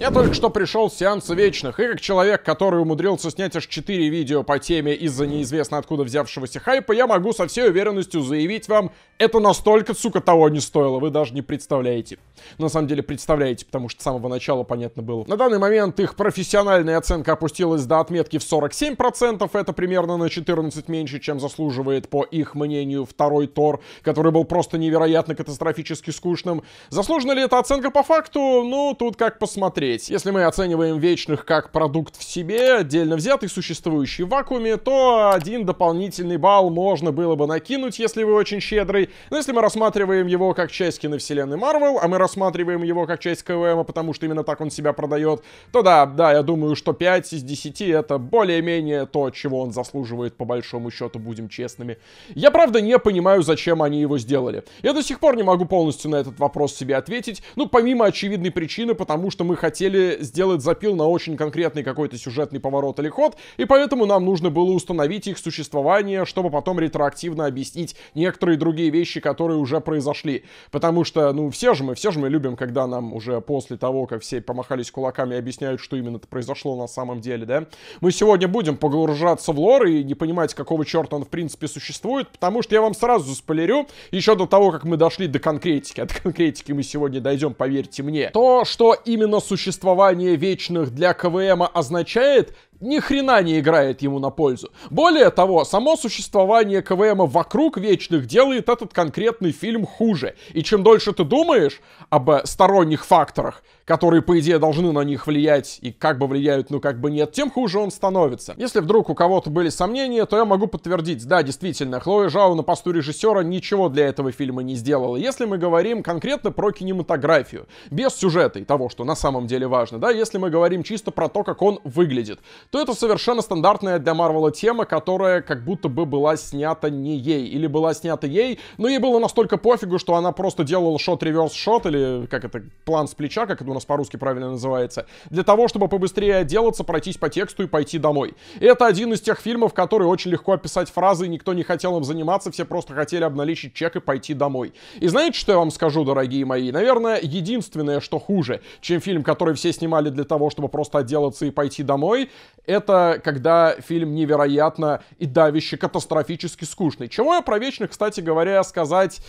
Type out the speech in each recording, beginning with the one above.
Я только что пришел с сеанса вечных, и как человек, который умудрился снять аж 4 видео по теме из-за неизвестно откуда взявшегося хайпа, я могу со всей уверенностью заявить вам, это настолько, сука, того не стоило, вы даже не представляете. на самом деле представляете, потому что с самого начала понятно было. На данный момент их профессиональная оценка опустилась до отметки в 47%, это примерно на 14 меньше, чем заслуживает, по их мнению, второй Тор, который был просто невероятно катастрофически скучным. Заслужена ли эта оценка по факту? Ну, тут как посмотреть смотреть. Если мы оцениваем вечных как продукт в себе, отдельно взятый, существующий в вакууме, то один дополнительный балл можно было бы накинуть, если вы очень щедрый. Но если мы рассматриваем его как часть киновселенной Марвел, а мы рассматриваем его как часть КВМа, потому что именно так он себя продает, то да, да, я думаю, что 5 из 10 это более-менее то, чего он заслуживает по большому счету, будем честными. Я правда не понимаю, зачем они его сделали. Я до сих пор не могу полностью на этот вопрос себе ответить, ну помимо очевидной причины, потому что мы хотим хотели сделать запил на очень конкретный какой-то сюжетный поворот или ход, и поэтому нам нужно было установить их существование, чтобы потом ретроактивно объяснить некоторые другие вещи, которые уже произошли. Потому что, ну, все же мы, все же мы любим, когда нам уже после того, как все помахались кулаками, объясняют, что именно произошло на самом деле, да? Мы сегодня будем погружаться в лор и не понимать, какого черта он в принципе существует, потому что я вам сразу спойлерю, еще до того, как мы дошли до конкретики, а от конкретики мы сегодня дойдем, поверьте мне, то, что именно существует существование вечных для КВМа означает, ни хрена не играет ему на пользу. Более того, само существование КВМа вокруг Вечных делает этот конкретный фильм хуже. И чем дольше ты думаешь об э, сторонних факторах, которые, по идее, должны на них влиять, и как бы влияют, ну как бы нет, тем хуже он становится. Если вдруг у кого-то были сомнения, то я могу подтвердить, да, действительно, Хлоя Жау на посту режиссера ничего для этого фильма не сделала. Если мы говорим конкретно про кинематографию, без сюжета и того, что на самом деле важно, да, если мы говорим чисто про то, как он выглядит, то это совершенно стандартная для Марвела тема, которая как будто бы была снята не ей, или была снята ей, но ей было настолько пофигу, что она просто делала шот-реверс-шот, или как это, план с плеча, как это у нас по-русски правильно называется, для того, чтобы побыстрее отделаться, пройтись по тексту и пойти домой. И это один из тех фильмов, которые очень легко описать фразы, никто не хотел им заниматься, все просто хотели обналичить чек и пойти домой. И знаете, что я вам скажу, дорогие мои? Наверное, единственное, что хуже, чем фильм, который все снимали для того, чтобы просто отделаться и пойти домой, это когда фильм невероятно и давяще катастрофически скучный. Чего я про вечных, кстати говоря, сказать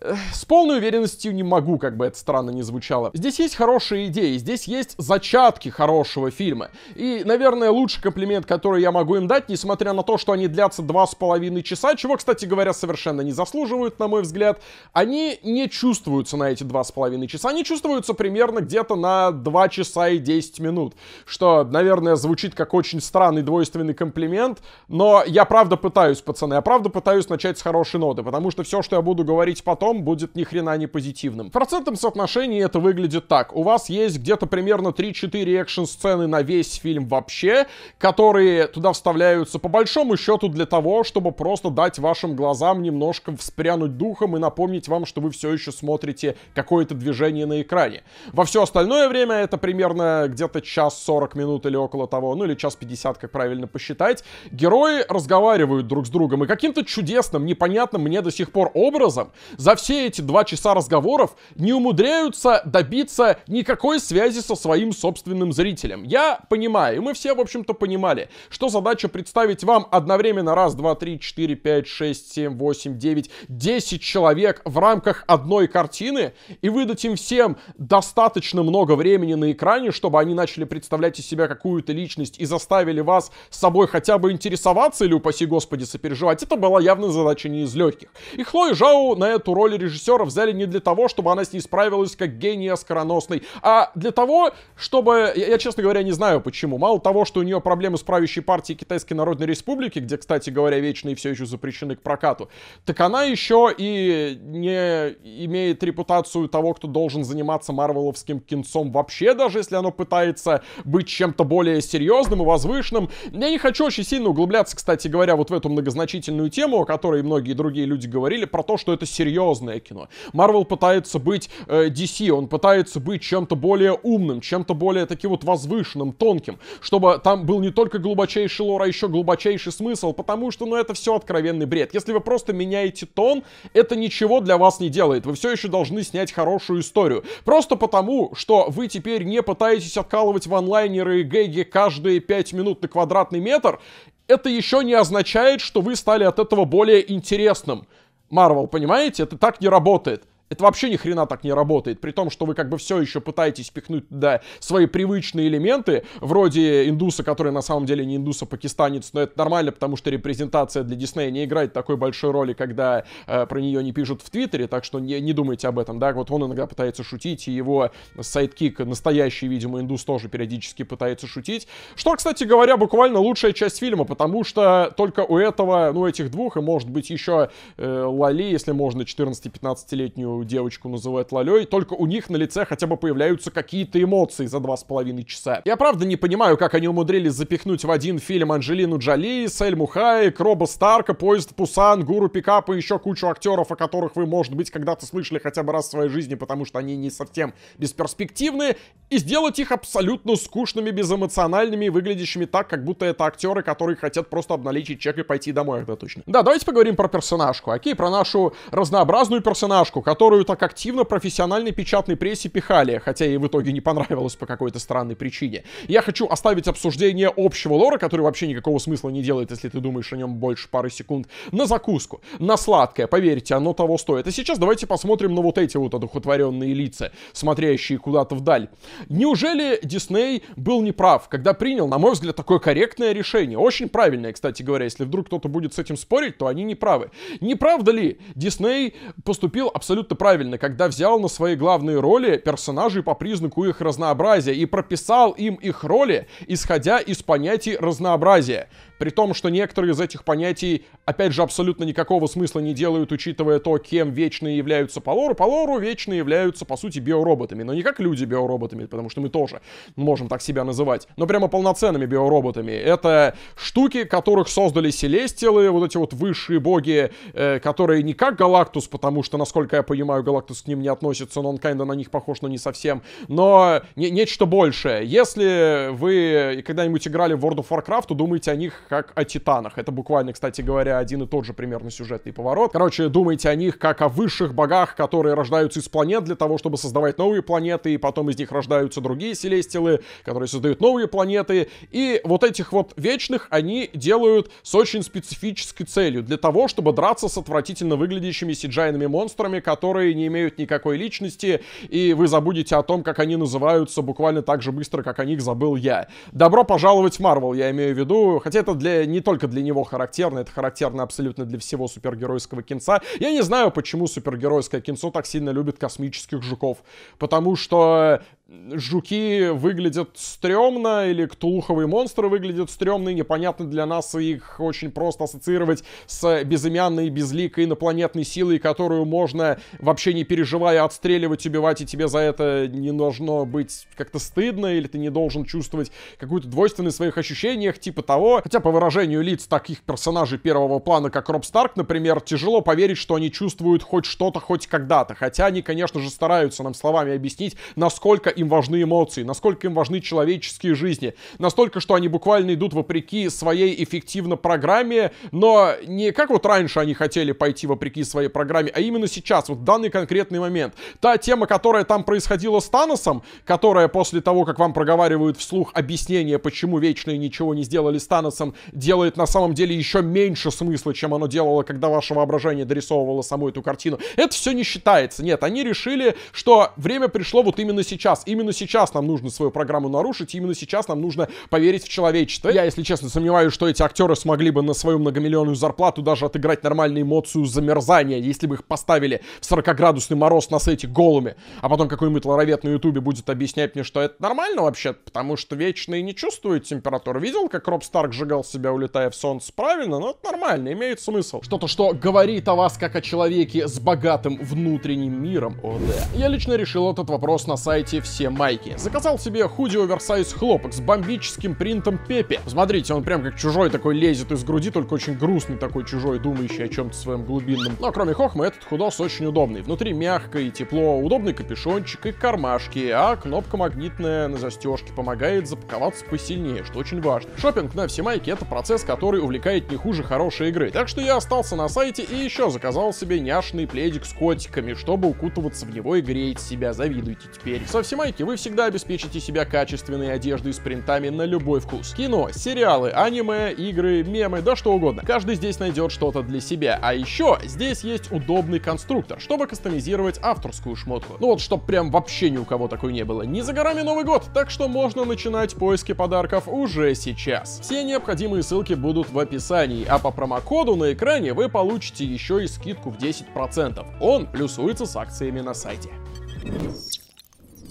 э, с полной уверенностью не могу, как бы это странно не звучало. Здесь есть хорошие идеи, здесь есть зачатки хорошего фильма. И, наверное, лучший комплимент, который я могу им дать, несмотря на то, что они длятся два с половиной часа, чего, кстати говоря, совершенно не заслуживают, на мой взгляд, они не чувствуются на эти два с половиной часа, они чувствуются примерно где-то на два часа и десять минут, что, наверное, звучит как очень странный двойственный комплимент, но я правда пытаюсь, пацаны, я правда пытаюсь начать с хорошей ноты, потому что все, что я буду говорить потом, будет ни хрена не позитивным. В процентном соотношении это выглядит так. У вас есть где-то примерно 3-4 экшн-сцены на весь фильм вообще, которые туда вставляются по большому счету для того, чтобы просто дать вашим глазам немножко вспрянуть духом и напомнить вам, что вы все еще смотрите какое-то движение на экране. Во все остальное время это примерно где-то час 40 минут или около того, ну или час час 50, как правильно посчитать, герои разговаривают друг с другом, и каким-то чудесным, непонятным мне до сих пор образом за все эти два часа разговоров не умудряются добиться никакой связи со своим собственным зрителем. Я понимаю, и мы все, в общем-то, понимали, что задача представить вам одновременно раз, два, три, четыре, пять, шесть, семь, восемь, девять, десять человек в рамках одной картины и выдать им всем достаточно много времени на экране, чтобы они начали представлять из себя какую-то личность и за заставили вас с собой хотя бы интересоваться или, упаси господи, сопереживать, это была явно задача не из легких. И Хлою Жау на эту роль режиссера взяли не для того, чтобы она с ней справилась как гений оскароносный, а для того, чтобы... Я, я, честно говоря, не знаю почему. Мало того, что у нее проблемы с правящей партией Китайской Народной Республики, где, кстати говоря, вечные все еще запрещены к прокату, так она еще и не имеет репутацию того, кто должен заниматься марвеловским кинцом вообще, даже если оно пытается быть чем-то более серьезным возвышенным. Я не хочу очень сильно углубляться, кстати говоря, вот в эту многозначительную тему, о которой многие другие люди говорили, про то, что это серьезное кино. Марвел пытается быть э, DC, он пытается быть чем-то более умным, чем-то более таким вот возвышенным, тонким, чтобы там был не только глубочайший лор, а еще глубочайший смысл, потому что, ну, это все откровенный бред. Если вы просто меняете тон, это ничего для вас не делает. Вы все еще должны снять хорошую историю. Просто потому, что вы теперь не пытаетесь откалывать в онлайнеры и гэги каждые 5 5 минут на квадратный метр, это еще не означает, что вы стали от этого более интересным. Марвел, понимаете? Это так не работает. Это вообще ни хрена так не работает. При том, что вы как бы все еще пытаетесь пихнуть туда свои привычные элементы, вроде индуса, который на самом деле не индуса, пакистанец, но это нормально, потому что репрезентация для Диснея не играет такой большой роли, когда э, про нее не пишут в Твиттере, так что не, не думайте об этом, да. Вот он иногда пытается шутить, и его сайдкик, настоящий, видимо, индус тоже периодически пытается шутить. Что, кстати говоря, буквально лучшая часть фильма, потому что только у этого, ну, этих двух, и может быть еще э, Лали, если можно, 14-15-летнюю девочку называют Лолей, только у них на лице хотя бы появляются какие-то эмоции за два с половиной часа. Я правда не понимаю, как они умудрились запихнуть в один фильм Анжелину Джоли, Сельму Хайек, Роба Старка, Поезд Пусан, Гуру Пикапа и еще кучу актеров, о которых вы, может быть, когда-то слышали хотя бы раз в своей жизни, потому что они не совсем бесперспективные, и сделать их абсолютно скучными, безэмоциональными выглядящими так, как будто это актеры, которые хотят просто обналичить чек и пойти домой, это точно. Да, давайте поговорим про персонажку, окей, про нашу разнообразную персонажку, которая которую так активно профессиональной печатной прессе пихали, хотя ей в итоге не понравилось по какой-то странной причине. Я хочу оставить обсуждение общего лора, который вообще никакого смысла не делает, если ты думаешь о нем больше пары секунд, на закуску, на сладкое, поверьте, оно того стоит. А сейчас давайте посмотрим на вот эти вот одухотворенные лица, смотрящие куда-то вдаль. Неужели Дисней был неправ, когда принял, на мой взгляд, такое корректное решение? Очень правильное, кстати говоря, если вдруг кто-то будет с этим спорить, то они неправы. Неправда ли Дисней поступил абсолютно правильно, когда взял на свои главные роли персонажей по признаку их разнообразия и прописал им их роли, исходя из понятий разнообразия. При том, что некоторые из этих понятий, опять же, абсолютно никакого смысла не делают, учитывая то, кем вечные являются по лору. По вечные являются, по сути, биороботами. Но не как люди биороботами, потому что мы тоже можем так себя называть. Но прямо полноценными биороботами. Это штуки, которых создали селестилы, вот эти вот высшие боги, э, которые не как Галактус, потому что, насколько я понимаю, Галактус к ним не относится, но он kinda на них похож, но не совсем. Но не, нечто большее. Если вы когда-нибудь играли в World of Warcraft, то думаете о них как о титанах. Это буквально, кстати говоря, один и тот же примерно сюжетный поворот. Короче, думайте о них как о высших богах, которые рождаются из планет для того, чтобы создавать новые планеты, и потом из них рождаются другие селестилы, которые создают новые планеты. И вот этих вот вечных они делают с очень специфической целью, для того, чтобы драться с отвратительно выглядящими сиджайными монстрами, которые не имеют никакой личности, и вы забудете о том, как они называются буквально так же быстро, как о них забыл я. Добро пожаловать в Марвел, я имею в виду, хотя это для, не только для него характерно, это характерно абсолютно для всего супергеройского кинца. Я не знаю, почему супергеройское кинцо так сильно любит космических жуков. Потому что жуки выглядят стрёмно, или ктулуховые монстры выглядят стрёмно, и непонятно для нас их очень просто ассоциировать с безымянной, безликой инопланетной силой, которую можно, вообще не переживая, отстреливать, убивать, и тебе за это не должно быть как-то стыдно, или ты не должен чувствовать какую-то двойственность в своих ощущениях, типа того. Хотя по выражению лиц таких персонажей первого плана, как Роб Старк, например, тяжело поверить, что они чувствуют хоть что-то, хоть когда-то. Хотя они, конечно же, стараются нам словами объяснить, насколько им важны эмоции, насколько им важны человеческие жизни. Настолько, что они буквально идут вопреки своей эффективно программе, но не как вот раньше они хотели пойти вопреки своей программе, а именно сейчас, вот в данный конкретный момент. Та тема, которая там происходила с Таносом, которая после того, как вам проговаривают вслух объяснение, почему Вечные ничего не сделали с Таносом, делает на самом деле еще меньше смысла, чем оно делало, когда ваше воображение дорисовывало саму эту картину. Это все не считается. Нет, они решили, что время пришло вот именно сейчас. Именно сейчас нам нужно свою программу нарушить, именно сейчас нам нужно поверить в человечество. Я, если честно, сомневаюсь, что эти актеры смогли бы на свою многомиллионную зарплату даже отыграть нормальную эмоцию замерзания, если бы их поставили в 40-градусный мороз на сайте голыми. А потом какой-нибудь ларовед на ютубе будет объяснять мне, что это нормально вообще потому что вечные не чувствуют температуру. Видел, как Роб Старк сжигал себя, улетая в солнце? Правильно, но это нормально, имеет смысл. Что-то, что говорит о вас как о человеке с богатым внутренним миром. О, да. Я лично решил этот вопрос на сайте все все майки. Заказал себе худи оверсайз хлопок с бомбическим принтом Пепе. Смотрите, он прям как чужой такой лезет из груди, только очень грустный такой чужой, думающий о чем-то своем глубинном. Но кроме хохмы, этот худос очень удобный. Внутри мягко и тепло, удобный капюшончик и кармашки, а кнопка магнитная на застежке помогает запаковаться посильнее, что очень важно. Шопинг на все майки это процесс, который увлекает не хуже хорошей игры. Так что я остался на сайте и еще заказал себе няшный пледик с котиками, чтобы укутываться в него и греть себя. Завидуйте теперь. Со всем стройки вы всегда обеспечите себя качественной одеждой с принтами на любой вкус. Кино, сериалы, аниме, игры, мемы, да что угодно. Каждый здесь найдет что-то для себя. А еще здесь есть удобный конструктор, чтобы кастомизировать авторскую шмотку. Ну вот, чтоб прям вообще ни у кого такой не было. Не за горами Новый год, так что можно начинать поиски подарков уже сейчас. Все необходимые ссылки будут в описании, а по промокоду на экране вы получите еще и скидку в 10%. Он плюсуется с акциями на сайте.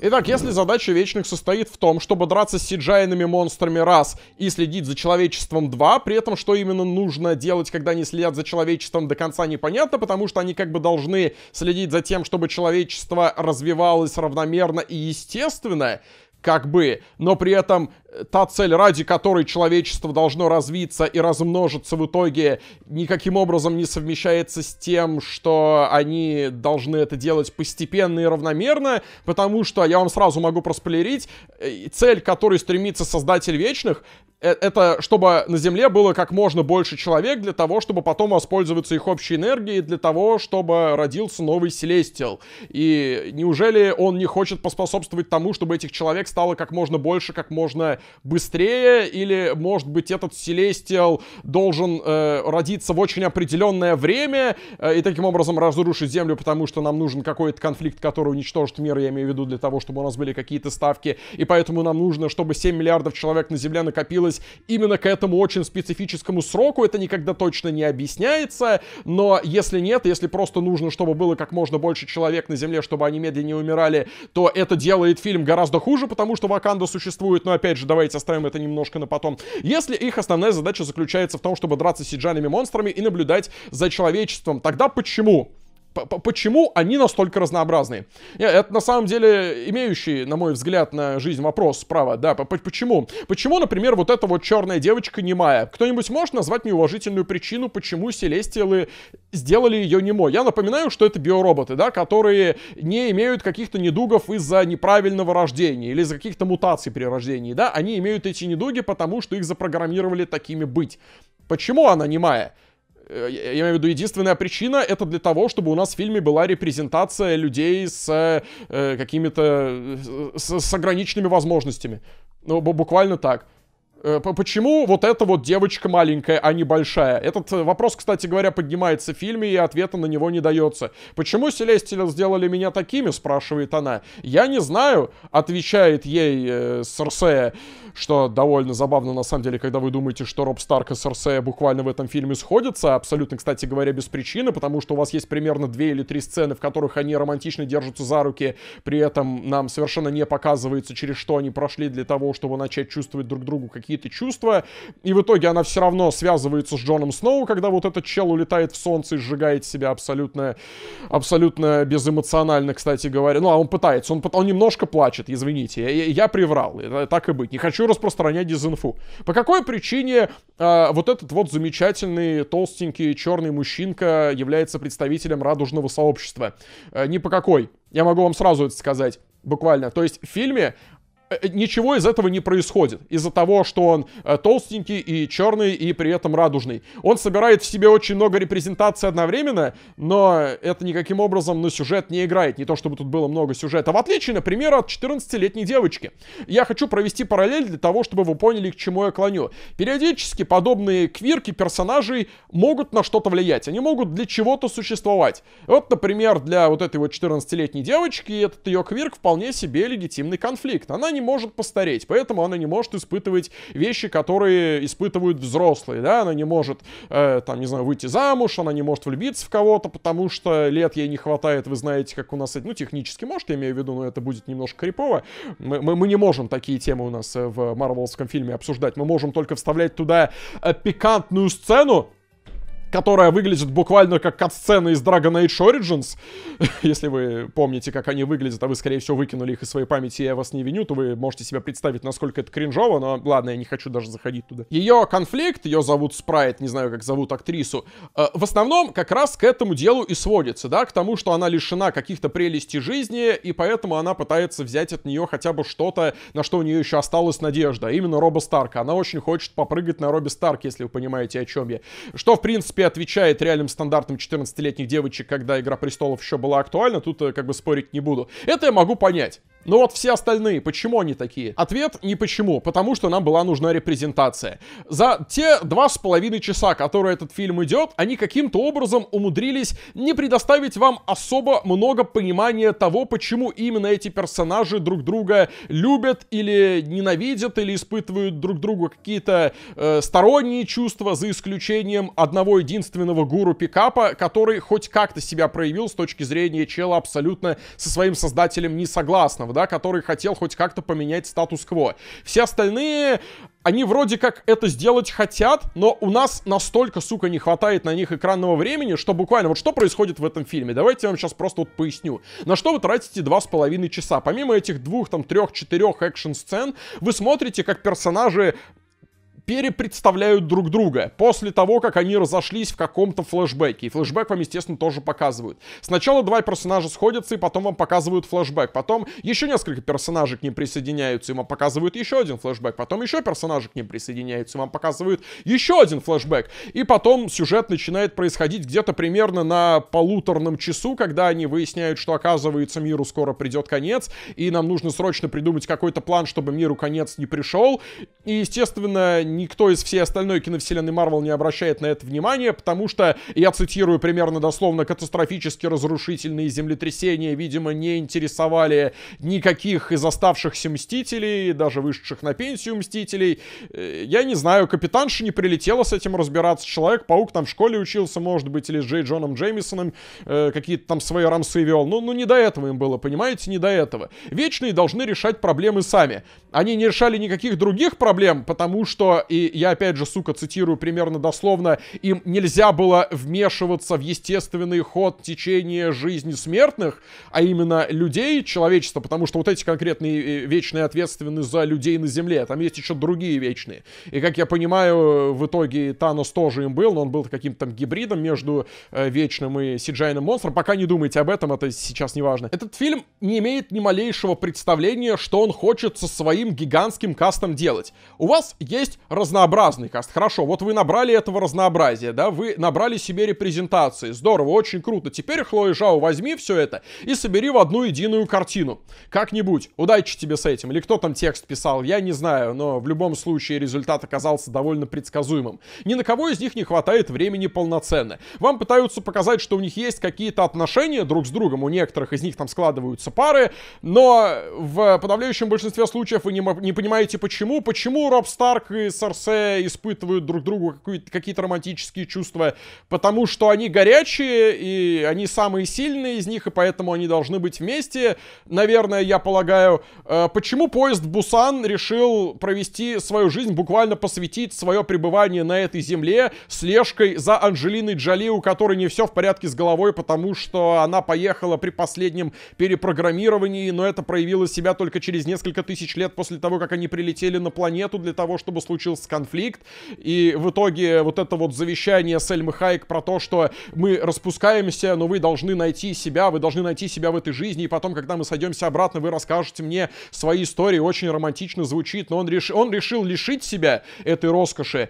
Итак, если задача Вечных состоит в том, чтобы драться с сиджайными монстрами раз и следить за человечеством два, при этом что именно нужно делать, когда они следят за человечеством до конца непонятно, потому что они как бы должны следить за тем, чтобы человечество развивалось равномерно и естественно, как бы, но при этом та цель, ради которой человечество должно развиться и размножиться в итоге, никаким образом не совмещается с тем, что они должны это делать постепенно и равномерно, потому что, я вам сразу могу проспойлерить, э, цель, которой стремится создатель Вечных, э, это чтобы на Земле было как можно больше человек для того, чтобы потом воспользоваться их общей энергией, для того, чтобы родился новый Селестиал. И неужели он не хочет поспособствовать тому, чтобы этих человек стало как можно больше, как можно быстрее, или, может быть, этот Селестиал должен э, родиться в очень определенное время э, и таким образом разрушить Землю, потому что нам нужен какой-то конфликт, который уничтожит мир, я имею в виду, для того, чтобы у нас были какие-то ставки, и поэтому нам нужно, чтобы 7 миллиардов человек на Земле накопилось именно к этому очень специфическому сроку, это никогда точно не объясняется, но если нет, если просто нужно, чтобы было как можно больше человек на Земле, чтобы они медленнее умирали, то это делает фильм гораздо хуже, потому что Ваканда существует, но опять же, давайте оставим это немножко на потом. Если их основная задача заключается в том, чтобы драться с сиджанами монстрами и наблюдать за человечеством, тогда почему? Почему они настолько разнообразны? Это на самом деле имеющий, на мой взгляд, на жизнь вопрос справа, да, почему? Почему, например, вот эта вот черная девочка немая? Кто-нибудь может назвать неуважительную причину, почему Селестиалы сделали ее немой? Я напоминаю, что это биороботы, да, которые не имеют каких-то недугов из-за неправильного рождения или из-за каких-то мутаций при рождении, да, они имеют эти недуги, потому что их запрограммировали такими быть. Почему она немая? Э, я имею в виду, единственная причина это для того, чтобы у нас в фильме была репрезентация людей с э, э какими-то... Э, с, с ограниченными возможностями. Ну, буквально так. Почему вот эта вот девочка маленькая, а не большая? Этот вопрос, кстати говоря, поднимается в фильме, и ответа на него не дается. «Почему Селестиль сделали меня такими?» — спрашивает она. «Я не знаю», — отвечает ей э, Серсея что довольно забавно, на самом деле, когда вы думаете, что Роб Старк и Серсея буквально в этом фильме сходятся, абсолютно, кстати говоря, без причины, потому что у вас есть примерно две или три сцены, в которых они романтично держатся за руки, при этом нам совершенно не показывается, через что они прошли для того, чтобы начать чувствовать друг другу какие-то чувства, и в итоге она все равно связывается с Джоном Сноу, когда вот этот чел улетает в солнце и сжигает себя абсолютно, абсолютно безэмоционально, кстати говоря. Ну, а он пытается, он, он немножко плачет, извините, я, я приврал, э, так и быть, не хочу хочу распространять дезинфу. По какой причине э, вот этот вот замечательный, толстенький, черный мужчинка является представителем радужного сообщества? Э, ни по какой. Я могу вам сразу это сказать буквально. То есть в фильме Э, ничего из этого не происходит. Из-за того, что он э, толстенький и черный, и при этом радужный. Он собирает в себе очень много репрезентаций одновременно, но это никаким образом на сюжет не играет. Не то, чтобы тут было много сюжета. В отличие, например, от 14-летней девочки. Я хочу провести параллель для того, чтобы вы поняли, к чему я клоню. Периодически подобные квирки персонажей могут на что-то влиять. Они могут для чего-то существовать. Вот, например, для вот этой вот 14-летней девочки этот ее квирк вполне себе легитимный конфликт. Она не может постареть, поэтому она не может испытывать вещи, которые испытывают взрослые, да, она не может, э, там, не знаю, выйти замуж, она не может влюбиться в кого-то, потому что лет ей не хватает, вы знаете, как у нас, ну, технически может, я имею в виду, но это будет немножко крипово, мы, мы, мы не можем такие темы у нас э, в Марвеловском фильме обсуждать, мы можем только вставлять туда э, пикантную сцену, которая выглядит буквально как катсцена из Dragon Age Origins. Если вы помните, как они выглядят, а вы, скорее всего, выкинули их из своей памяти, я вас не виню, то вы можете себе представить, насколько это кринжово, но ладно, я не хочу даже заходить туда. Ее конфликт, ее зовут Спрайт, не знаю, как зовут актрису, э, в основном как раз к этому делу и сводится, да, к тому, что она лишена каких-то прелестей жизни, и поэтому она пытается взять от нее хотя бы что-то, на что у нее еще осталась надежда, именно Роба Старка. Она очень хочет попрыгать на Робе Старк, если вы понимаете, о чем я. Что, в принципе, принципе, отвечает реальным стандартам 14-летних девочек, когда «Игра престолов» еще была актуальна, тут э, как бы спорить не буду. Это я могу понять. Но вот все остальные, почему они такие? Ответ не почему, потому что нам была нужна репрезентация. За те два с половиной часа, которые этот фильм идет, они каким-то образом умудрились не предоставить вам особо много понимания того, почему именно эти персонажи друг друга любят или ненавидят, или испытывают друг другу какие-то э, сторонние чувства, за исключением одного единственного гуру пикапа, который хоть как-то себя проявил с точки зрения чела абсолютно со своим создателем не согласного, да, который хотел хоть как-то поменять статус-кво. Все остальные они вроде как это сделать хотят, но у нас настолько, сука, не хватает на них экранного времени, что буквально вот что происходит в этом фильме. Давайте я вам сейчас просто вот поясню. На что вы тратите два с половиной часа? Помимо этих двух, там, трех-четырех экшн-сцен, вы смотрите, как персонажи перепредставляют друг друга после того, как они разошлись в каком-то флешбеке. И флешбэк вам, естественно, тоже показывают. Сначала два персонажа сходятся, и потом вам показывают флешбэк. Потом еще несколько персонажей к ним присоединяются, и вам показывают еще один флешбэк. Потом еще персонажи к ним присоединяются, и вам показывают еще один флешбэк. И потом сюжет начинает происходить где-то примерно на полуторном часу, когда они выясняют, что, оказывается, миру скоро придет конец, и нам нужно срочно придумать какой-то план, чтобы миру конец не пришел. И, естественно, никто из всей остальной киновселенной Марвел не обращает на это внимания, потому что, я цитирую примерно дословно, катастрофически разрушительные землетрясения, видимо, не интересовали никаких из оставшихся Мстителей, даже вышедших на пенсию Мстителей. Э, я не знаю, Капитанша не прилетела с этим разбираться, Человек-паук там в школе учился, может быть, или с Джей Джоном Джеймисоном э, какие-то там свои рамсы вел. Ну, ну, не до этого им было, понимаете, не до этого. Вечные должны решать проблемы сами. Они не решали никаких других проблем, потому что и я опять же, сука, цитирую примерно дословно, им нельзя было вмешиваться в естественный ход течения жизни смертных, а именно людей, человечества, потому что вот эти конкретные э, вечные ответственны за людей на Земле, а там есть еще другие вечные. И, как я понимаю, в итоге Танос тоже им был, но он был каким-то там гибридом между э, вечным и Сиджайным монстром. Пока не думайте об этом, это сейчас не важно. Этот фильм не имеет ни малейшего представления, что он хочет со своим гигантским кастом делать. У вас есть разнообразный каст. Хорошо, вот вы набрали этого разнообразия, да, вы набрали себе репрезентации. Здорово, очень круто. Теперь, Хлоя Жао, возьми все это и собери в одну единую картину. Как-нибудь. Удачи тебе с этим. Или кто там текст писал, я не знаю, но в любом случае результат оказался довольно предсказуемым. Ни на кого из них не хватает времени полноценно. Вам пытаются показать, что у них есть какие-то отношения друг с другом, у некоторых из них там складываются пары, но в подавляющем большинстве случаев вы не, не понимаете почему. Почему Роб Старк и Серсе испытывают друг другу какие-то романтические чувства, потому что они горячие, и они самые сильные из них, и поэтому они должны быть вместе, наверное, я полагаю. Э, почему поезд Бусан решил провести свою жизнь, буквально посвятить свое пребывание на этой земле слежкой за Анжелиной Джоли, у которой не все в порядке с головой, потому что она поехала при последнем перепрограммировании, но это проявило себя только через несколько тысяч лет после того, как они прилетели на планету для того, чтобы случилось случился конфликт, и в итоге вот это вот завещание Сельмы Хайек про то, что мы распускаемся, но вы должны найти себя, вы должны найти себя в этой жизни, и потом, когда мы сойдемся обратно, вы расскажете мне свои истории, очень романтично звучит, но он, реш... он решил лишить себя этой роскоши,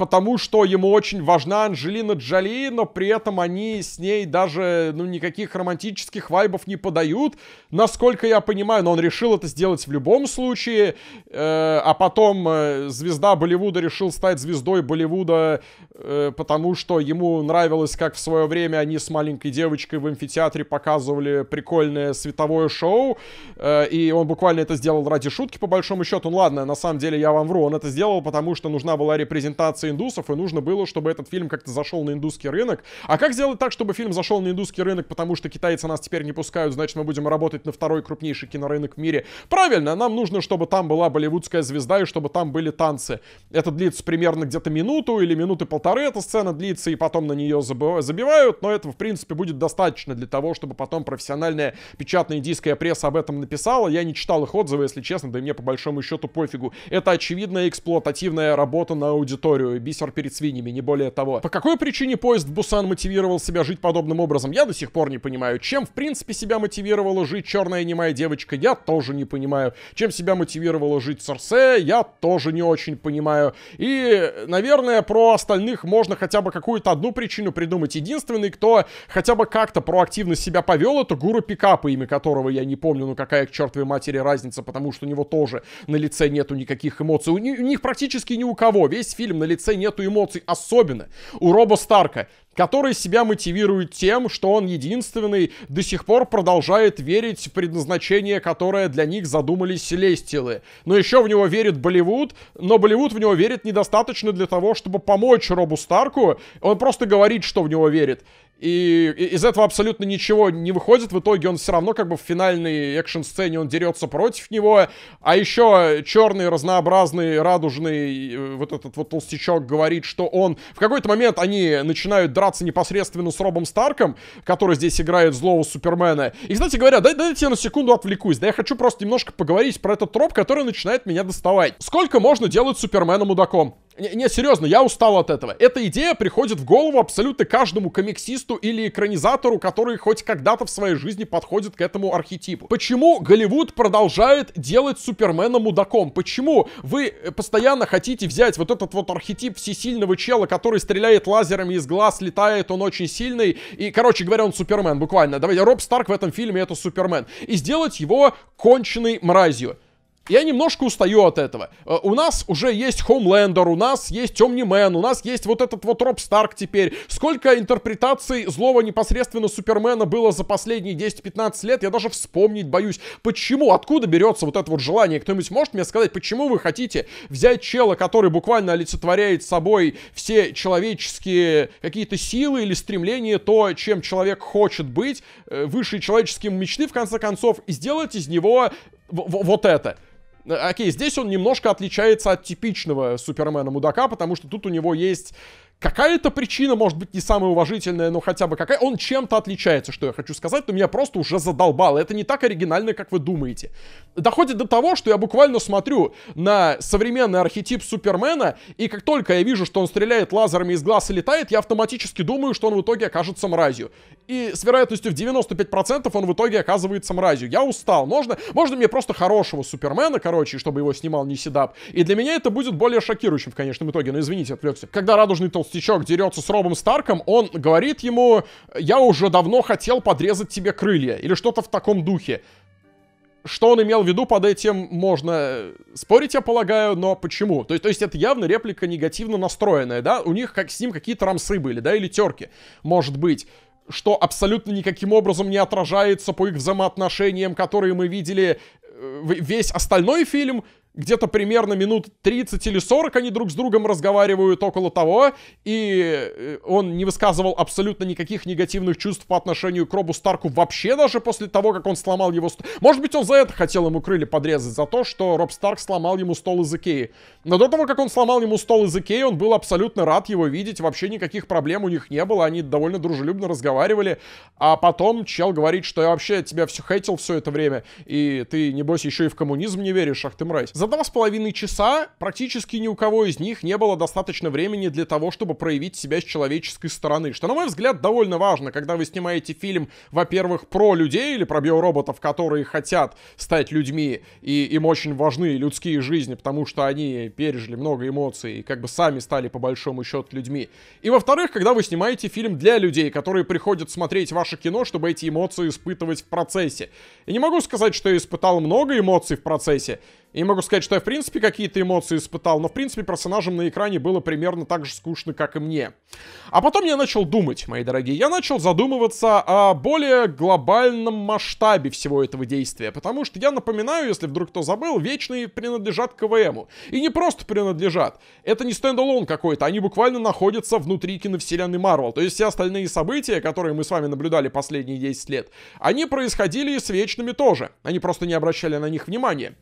потому что ему очень важна Анжелина Джоли, но при этом они с ней даже, ну, никаких романтических вайбов не подают, насколько я понимаю, но он решил это сделать в любом случае, э, а потом э, звезда Болливуда решил стать звездой Болливуда, э, потому что ему нравилось, как в свое время они с маленькой девочкой в амфитеатре показывали прикольное световое шоу, э, и он буквально это сделал ради шутки, по большому счету, ну ладно, на самом деле я вам вру, он это сделал, потому что нужна была репрезентация индусов, и нужно было, чтобы этот фильм как-то зашел на индусский рынок. А как сделать так, чтобы фильм зашел на индусский рынок, потому что китайцы нас теперь не пускают, значит, мы будем работать на второй крупнейший кинорынок в мире? Правильно, нам нужно, чтобы там была болливудская звезда и чтобы там были танцы. Это длится примерно где-то минуту или минуты полторы эта сцена длится, и потом на нее забивают, но этого, в принципе, будет достаточно для того, чтобы потом профессиональная печатная индийская пресса об этом написала. Я не читал их отзывы, если честно, да и мне по большому счету пофигу. Это очевидная эксплуатативная работа на аудиторию говорю, э, бисер перед свиньями, не более того. По какой причине поезд в Бусан мотивировал себя жить подобным образом, я до сих пор не понимаю. Чем, в принципе, себя мотивировала жить черная немая девочка, я тоже не понимаю. Чем себя мотивировала жить сорсе. я тоже не очень понимаю. И, наверное, про остальных можно хотя бы какую-то одну причину придумать. Единственный, кто хотя бы как-то проактивно себя повел, это гуру пикапа, имя которого я не помню, ну какая к чертовой матери разница, потому что у него тоже на лице нету никаких эмоций. у них практически ни у кого. Весь фильм на лице лице нету эмоций, особенно у Робо Старка который себя мотивирует тем, что он единственный до сих пор продолжает верить в предназначение, которое для них задумали Селестилы. Но еще в него верит Болливуд, но Болливуд в него верит недостаточно для того, чтобы помочь Робу Старку. Он просто говорит, что в него верит. И из этого абсолютно ничего не выходит. В итоге он все равно как бы в финальной экшн-сцене он дерется против него. А еще черный, разнообразный, радужный э, вот этот вот толстячок говорит, что он... В какой-то момент они начинают драться непосредственно с Робом Старком, который здесь играет злого Супермена. И, кстати говоря, дай, дайте я на секунду отвлекусь. Да я хочу просто немножко поговорить про этот троп, который начинает меня доставать. Сколько можно делать Супермена мудаком? Не, не, серьезно, я устал от этого. Эта идея приходит в голову абсолютно каждому комиксисту или экранизатору, который хоть когда-то в своей жизни подходит к этому архетипу. Почему Голливуд продолжает делать Супермена мудаком? Почему вы постоянно хотите взять вот этот вот архетип всесильного чела, который стреляет лазерами из глаз, летает, он очень сильный. И, короче говоря, он Супермен, буквально. Давайте, Роб Старк в этом фильме это Супермен. И сделать его конченой мразью. Я немножко устаю от этого. Э, у нас уже есть Хомлендер, у нас есть Омнимен, у нас есть вот этот вот Роб Старк теперь. Сколько интерпретаций злого непосредственно Супермена было за последние 10-15 лет, я даже вспомнить боюсь. Почему, откуда берется вот это вот желание? Кто-нибудь может мне сказать, почему вы хотите взять чела, который буквально олицетворяет собой все человеческие какие-то силы или стремления, то, чем человек хочет быть, э, высшие человеческие мечты, в конце концов, и сделать из него вот это. Э, окей, здесь он немножко отличается от типичного Супермена-мудака, потому что тут у него есть Какая-то причина, может быть, не самая уважительная, но хотя бы какая. Он чем-то отличается, что я хочу сказать, но меня просто уже задолбало. Это не так оригинально, как вы думаете. Доходит до того, что я буквально смотрю на современный архетип Супермена, и как только я вижу, что он стреляет лазерами из глаз и летает, я автоматически думаю, что он в итоге окажется мразью. И с вероятностью в 95% он в итоге оказывается мразью. Я устал. Можно, можно мне просто хорошего Супермена, короче, чтобы его снимал не седап. И для меня это будет более шокирующим в конечном итоге, но извините, отвлекся. Когда радужный толстый толстячок дерется с Робом Старком, он говорит ему, я уже давно хотел подрезать тебе крылья, или что-то в таком духе. Что он имел в виду под этим, можно э, спорить, я полагаю, но почему? То есть, то есть это явно реплика негативно настроенная, да? У них как с ним какие-то рамсы были, да, или терки, может быть что абсолютно никаким образом не отражается по их взаимоотношениям, которые мы видели э, весь остальной фильм, где-то примерно минут 30 или 40 они друг с другом разговаривают около того, и э, он не высказывал абсолютно никаких негативных чувств по отношению к Робу Старку вообще даже после того, как он сломал его... стол. Может быть, он за это хотел ему крылья подрезать, за то, что Роб Старк сломал ему стол из Икеи. Но до того, как он сломал ему стол из Икеи, он был абсолютно рад его видеть, вообще никаких проблем у них не было, они довольно дружелюбно разговаривали, а потом чел говорит, что я вообще тебя все хейтил все это время, и ты, небось, еще и в коммунизм не веришь, ах ты мразь. За два с половиной часа практически ни у кого из них не было достаточно времени для того, чтобы проявить себя с человеческой стороны, что, на мой взгляд, довольно важно, когда вы снимаете фильм, во-первых, про людей или про биороботов, которые хотят стать людьми, и им очень важны людские жизни, потому что они пережили много эмоций и как бы сами стали по большому счету людьми. И, во-вторых, когда вы снимаете фильм для людей, которые приходят смотреть ваше кино, чтобы эти эмоции испытывать в процессе. И не могу сказать, что я испытал много эмоций в процессе, и могу сказать, что я, в принципе, какие-то эмоции испытал, но, в принципе, персонажам на экране было примерно так же скучно, как и мне. А потом я начал думать, мои дорогие, я начал задумываться о более глобальном масштабе всего этого действия, потому что я напоминаю, если вдруг кто забыл, вечные принадлежат КВМу. И не просто принадлежат. Это не стендалон какой-то, они буквально находятся внутри киновселенной Марвел. То есть все остальные события, которые мы с вами наблюдали последние 10 лет, они происходили с вечными тоже. Они просто не обращали на них внимания.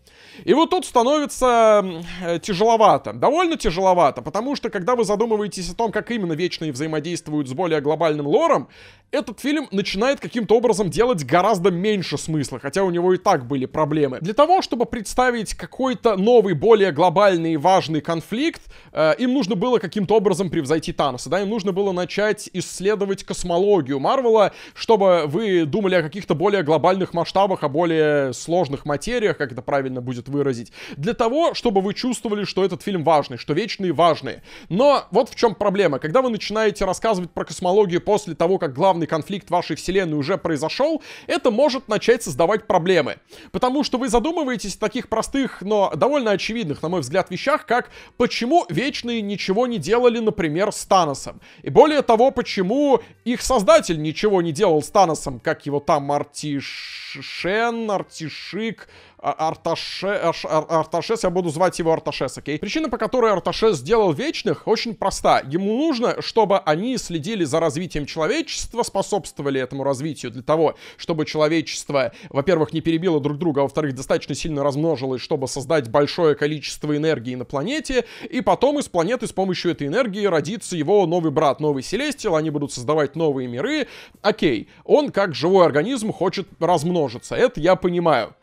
И вот тут становится э, тяжеловато, довольно тяжеловато, потому что когда вы задумываетесь о том, как именно вечные взаимодействуют с более глобальным лором, этот фильм начинает каким-то образом делать гораздо меньше смысла, хотя у него и так были проблемы. Для того, чтобы представить какой-то новый, более глобальный и важный конфликт, э, им нужно было каким-то образом превзойти Таноса, да, им нужно было начать исследовать космологию Марвела, чтобы вы думали о каких-то более глобальных масштабах, о более сложных материях, как это правильно будет выразиться, выразить, для того, чтобы вы чувствовали, что этот фильм важный, что вечные важные. Но вот в чем проблема. Когда вы начинаете рассказывать про космологию после того, как главный конфликт вашей вселенной уже произошел, это может начать создавать проблемы. Потому что вы задумываетесь о таких простых, но довольно очевидных, на мой взгляд, вещах, как почему вечные ничего не делали, например, с Таносом. И более того, почему их создатель ничего не делал с Таносом, как его там Артишен, Артишик, а, Арташе... Арташес, я буду звать его Арташес, окей? Причина, по которой Арташес сделал Вечных, очень проста. Ему нужно, чтобы они следили за развитием человечества, способствовали этому развитию для того, чтобы человечество, во-первых, не перебило друг друга, а во-вторых, достаточно сильно размножилось, чтобы создать большое количество энергии на планете, и потом из планеты с помощью этой энергии родится его новый брат, новый Селестил, они будут создавать новые миры. Окей, он как живой организм хочет размножиться, это я понимаю.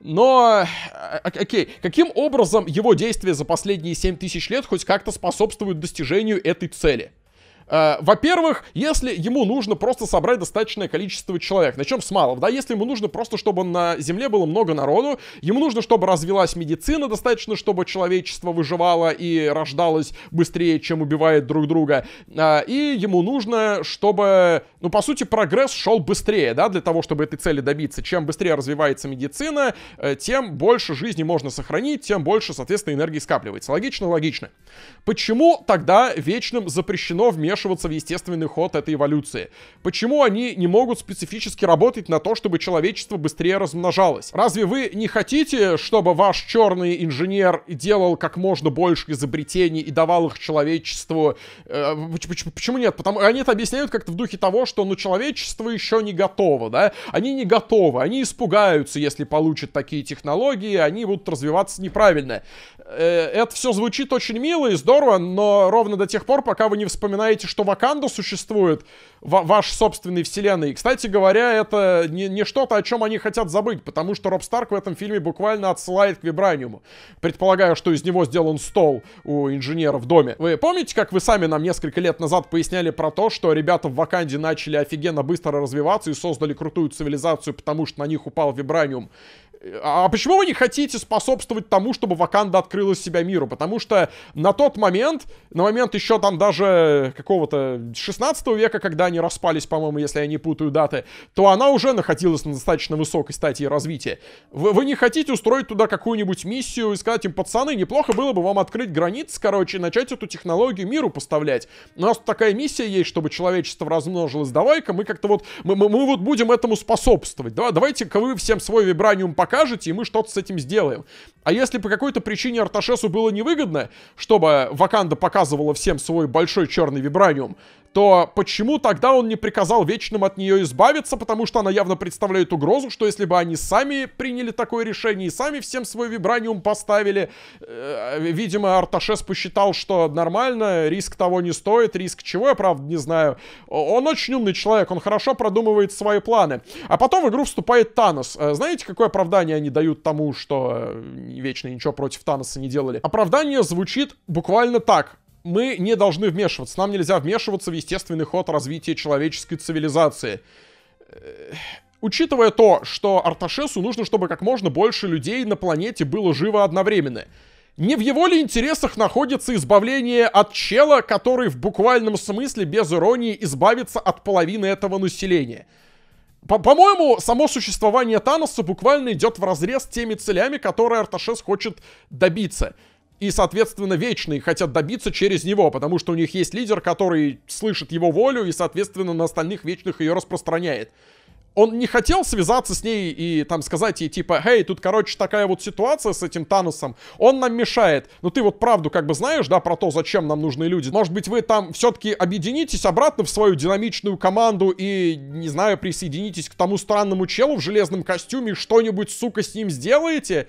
Но но, э, окей, каким образом его действия за последние тысяч лет хоть как-то способствуют достижению этой цели? Э, во-первых, если ему нужно просто собрать достаточное количество человек, начнем с малого, да, если ему нужно просто, чтобы на Земле было много народу, ему нужно, чтобы развилась медицина достаточно, чтобы человечество выживало и рождалось быстрее, чем убивает друг друга, э, и ему нужно, чтобы, ну, по сути, прогресс шел быстрее, да, для того, чтобы этой цели добиться. Чем быстрее развивается медицина, э, тем больше жизни можно сохранить, тем больше, соответственно, энергии скапливается. Логично, логично. Почему тогда вечным запрещено вмешиваться вмешиваться в естественный ход этой эволюции? Почему они не могут специфически работать на то, чтобы человечество быстрее размножалось? Разве вы не хотите, чтобы ваш черный инженер делал как можно больше изобретений и давал их человечеству? Э, почему нет? Потому они это объясняют как-то в духе того, что ну человечество еще не готово, да? Они не готовы, они испугаются, если получат такие технологии, они будут развиваться неправильно. Э, это все звучит очень мило и здорово, но ровно до тех пор, пока вы не вспоминаете, что Ваканда существует, в ваш собственный вселенной. и Кстати говоря, это не, не что-то, о чем они хотят забыть, потому что Роб Старк в этом фильме буквально отсылает к Вибраниуму. Предполагаю, что из него сделан стол у инженера в доме. Вы помните, как вы сами нам несколько лет назад поясняли про то, что ребята в Ваканде начали офигенно быстро развиваться и создали крутую цивилизацию, потому что на них упал Вибраниум? А, а почему вы не хотите способствовать тому, чтобы Ваканда открыла себя миру? Потому что на тот момент, на момент еще там даже какого-то 16 века, когда они распались, по-моему, если я не путаю даты, то она уже находилась на достаточно высокой стадии развития. Вы, вы не хотите устроить туда какую-нибудь миссию и сказать им, пацаны, неплохо было бы вам открыть границы, короче, и начать эту технологию миру поставлять. У нас такая миссия есть, чтобы человечество размножилось. Давай-ка мы как-то вот, мы, мы, мы вот будем этому способствовать. Давай, Давайте-ка вы всем свой вибраниум пока покажете, и мы что-то с этим сделаем. А если по какой-то причине Арташесу было невыгодно, чтобы Ваканда показывала всем свой большой черный вибраниум, то почему тогда он не приказал Вечным от нее избавиться, потому что она явно представляет угрозу, что если бы они сами приняли такое решение и сами всем свой вибраниум поставили, э, видимо, Арташес посчитал, что нормально, риск того не стоит, риск чего, я правда не знаю. Он очень умный человек, он хорошо продумывает свои планы. А потом в игру вступает Танос. Э, знаете, какое оправдание они дают тому, что э, Вечные ничего против Таноса не делали? Оправдание звучит буквально так мы не должны вмешиваться. Нам нельзя вмешиваться в естественный ход развития человеческой цивилизации. Э, учитывая то, что Арташесу нужно, чтобы как можно больше людей на планете было живо одновременно. Не в его ли интересах находится избавление от чела, который в буквальном смысле, без иронии, избавится от половины этого населения? По-моему, -по само существование Таноса буквально идет в разрез с теми целями, которые Арташес хочет добиться и, соответственно, вечные хотят добиться через него, потому что у них есть лидер, который слышит его волю и, соответственно, на остальных вечных ее распространяет. Он не хотел связаться с ней и там сказать ей типа, «Эй, тут, короче, такая вот ситуация с этим Таносом, он нам мешает». Ну ты вот правду как бы знаешь, да, про то, зачем нам нужны люди. Может быть, вы там все-таки объединитесь обратно в свою динамичную команду и, не знаю, присоединитесь к тому странному челу в железном костюме, что-нибудь, сука, с ним сделаете?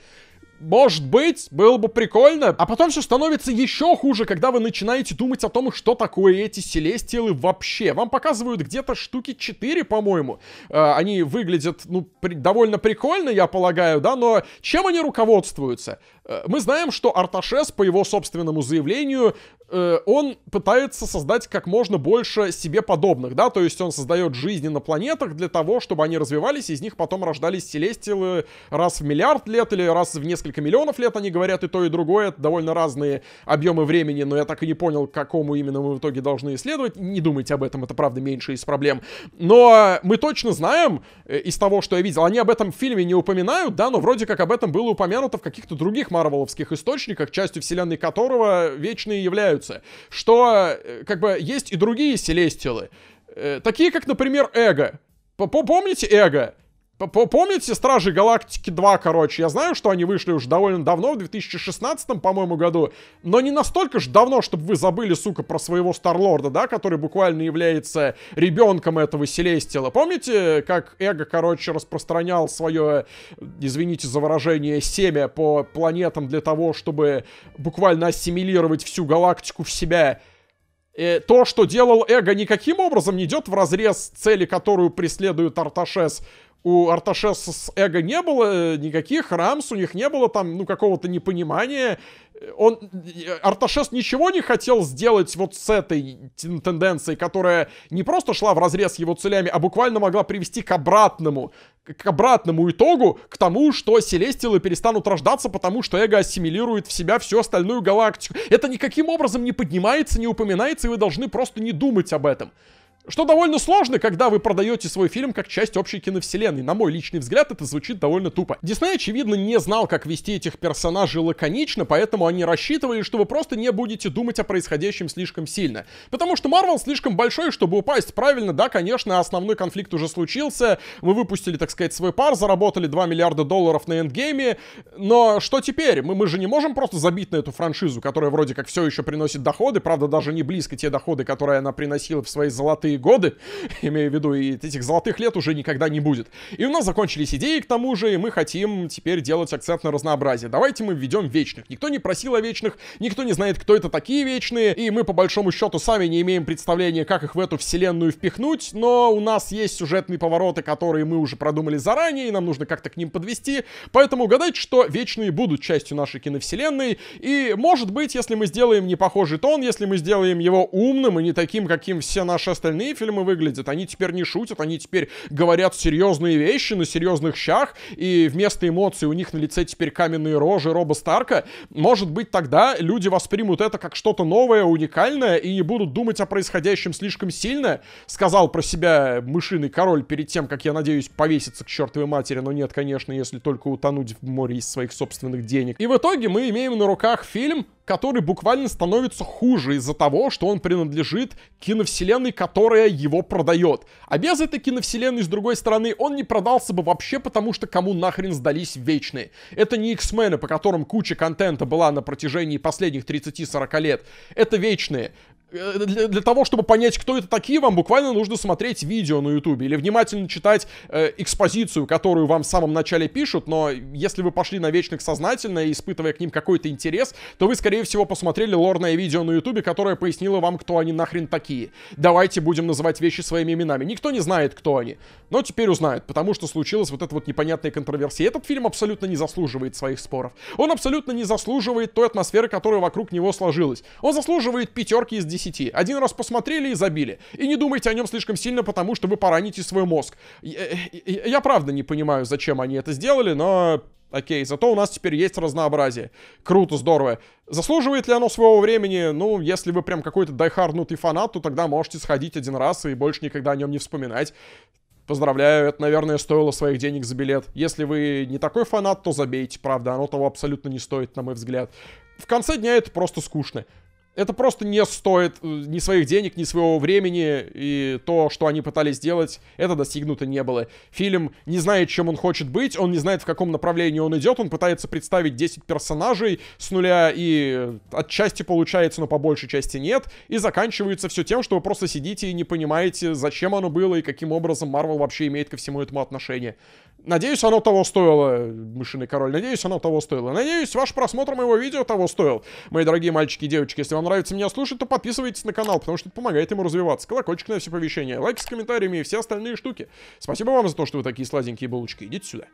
может быть, было бы прикольно. А потом все становится еще хуже, когда вы начинаете думать о том, что такое эти селестиалы вообще. Вам показывают где-то штуки 4, по-моему. Э, они выглядят, ну, при довольно прикольно, я полагаю, да, но чем они руководствуются? Э, мы знаем, что Арташес, по его собственному заявлению, э, он пытается создать как можно больше себе подобных, да, то есть он создает жизни на планетах для того, чтобы они развивались, из них потом рождались селестилы раз в миллиард лет или раз в несколько миллионов лет, они говорят и то, и другое, это довольно разные объемы времени, но я так и не понял, к какому именно мы в итоге должны исследовать, не думайте об этом, это правда меньше из проблем, но мы точно знаем э, из того, что я видел, они об этом в фильме не упоминают, да, но вроде как об этом было упомянуто в каких-то других марвеловских источниках, частью вселенной которого вечные являются, что э, как бы есть и другие селестилы, э, такие как, например, Эго. Помните Эго? Помните Стражи Галактики 2, короче? Я знаю, что они вышли уже довольно давно, в 2016, по-моему, году. Но не настолько же давно, чтобы вы забыли, сука, про своего Старлорда, да? Который буквально является ребенком этого Селестила. Помните, как Эго, короче, распространял свое, извините за выражение, семя по планетам для того, чтобы буквально ассимилировать всю галактику в себя? э, то, что делал Эго, никаким образом не идет в разрез цели, которую преследует Арташес у Арташеса с эго не было э, никаких рамс, у них не было там, ну, какого-то непонимания. Э, он, э, Арташес ничего не хотел сделать вот с этой тенденцией, которая не просто шла в разрез его целями, а буквально могла привести к обратному, к обратному итогу, к тому, что Селестилы перестанут рождаться, потому что эго ассимилирует в себя всю остальную галактику. Это никаким образом не поднимается, не упоминается, и вы должны просто не думать об этом. Что довольно сложно, когда вы продаете свой фильм как часть общей киновселенной. На мой личный взгляд, это звучит довольно тупо. Дисней, очевидно, не знал, как вести этих персонажей лаконично, поэтому они рассчитывали, что вы просто не будете думать о происходящем слишком сильно. Потому что Марвел слишком большой, чтобы упасть. Правильно, да, конечно, основной конфликт уже случился. Мы выпустили, так сказать, свой пар, заработали 2 миллиарда долларов на эндгейме. Но что теперь? Мы, мы же не можем просто забить на эту франшизу, которая вроде как все еще приносит доходы, правда, даже не близко те доходы, которые она приносила в свои золотые золотые годы, имею в виду, и этих золотых лет уже никогда не будет. И у нас закончились идеи, к тому же, и мы хотим теперь делать акцент на разнообразие. Давайте мы введем вечных. Никто не просил о вечных, никто не знает, кто это такие вечные, и мы, по большому счету, сами не имеем представления, как их в эту вселенную впихнуть, но у нас есть сюжетные повороты, которые мы уже продумали заранее, и нам нужно как-то к ним подвести, поэтому угадайте, что вечные будут частью нашей киновселенной, и, может быть, если мы сделаем не похожий тон, если мы сделаем его умным и не таким, каким все наши остальные остальные фильмы выглядят. Они теперь не шутят, они теперь говорят серьезные вещи на серьезных щах, и вместо эмоций у них на лице теперь каменные рожи Роба Старка. Может быть, тогда люди воспримут это как что-то новое, уникальное, и не будут думать о происходящем слишком сильно, сказал про себя мышиный король перед тем, как, я надеюсь, повеситься к чертовой матери, но нет, конечно, если только утонуть в море из своих собственных денег. И в итоге мы имеем на руках фильм, который буквально становится хуже из-за того, что он принадлежит киновселенной, которая его продает. А без этой киновселенной, с другой стороны, он не продался бы вообще, потому что кому нахрен сдались вечные. Это не X-мены, по которым куча контента была на протяжении последних 30-40 лет. Это вечные. Э, для, для того, чтобы понять, кто это такие, вам буквально нужно смотреть видео на ютубе или внимательно читать э, экспозицию, которую вам в самом начале пишут, но если вы пошли на вечных сознательно, испытывая к ним какой-то интерес, то вы, скорее всего, посмотрели лорное видео на ютубе, которое пояснило вам, кто они нахрен такие. Давайте будем называть вещи своими именами. Никто не знает, кто они, но теперь узнают, потому что случилась вот эта вот непонятная контроверсия. Этот фильм абсолютно не заслуживает своих споров. Он абсолютно не заслуживает той атмосферы, которая вокруг него сложилась. Он заслуживает пятерки из десяти 10. Один раз посмотрели и забили. И не думайте о нем слишком сильно, потому что вы пораните свой мозг. Я, я, э, э, я правда не понимаю, зачем они это сделали, но... Окей, зато у нас теперь есть разнообразие. Круто, здорово. Заслуживает ли оно своего времени? Ну, если вы прям какой-то дайхарднутый фанат, то тогда можете сходить один раз и больше никогда о нем не вспоминать. Поздравляю, это, наверное, стоило своих денег за билет. Если вы не такой фанат, то забейте, правда, оно того абсолютно не стоит, на мой взгляд. В конце дня это просто скучно это просто не стоит э, ни своих денег, ни своего времени, и то, что они пытались сделать, это достигнуто не было. Фильм не знает, чем он хочет быть, он не знает, в каком направлении он идет, он пытается представить 10 персонажей с нуля, и э, отчасти получается, но по большей части нет, и заканчивается все тем, что вы просто сидите и не понимаете, зачем оно было и каким образом Марвел вообще имеет ко всему этому отношение. Надеюсь, оно того стоило, мышиный король. Надеюсь, оно того стоило. Надеюсь, ваш просмотр моего видео того стоил. Мои дорогие мальчики и девочки, если вам нравится меня слушать, то подписывайтесь на канал, потому что это помогает ему развиваться. Колокольчик на все повещения, лайки с комментариями и все остальные штуки. Спасибо вам за то, что вы такие сладенькие булочки. Идите сюда.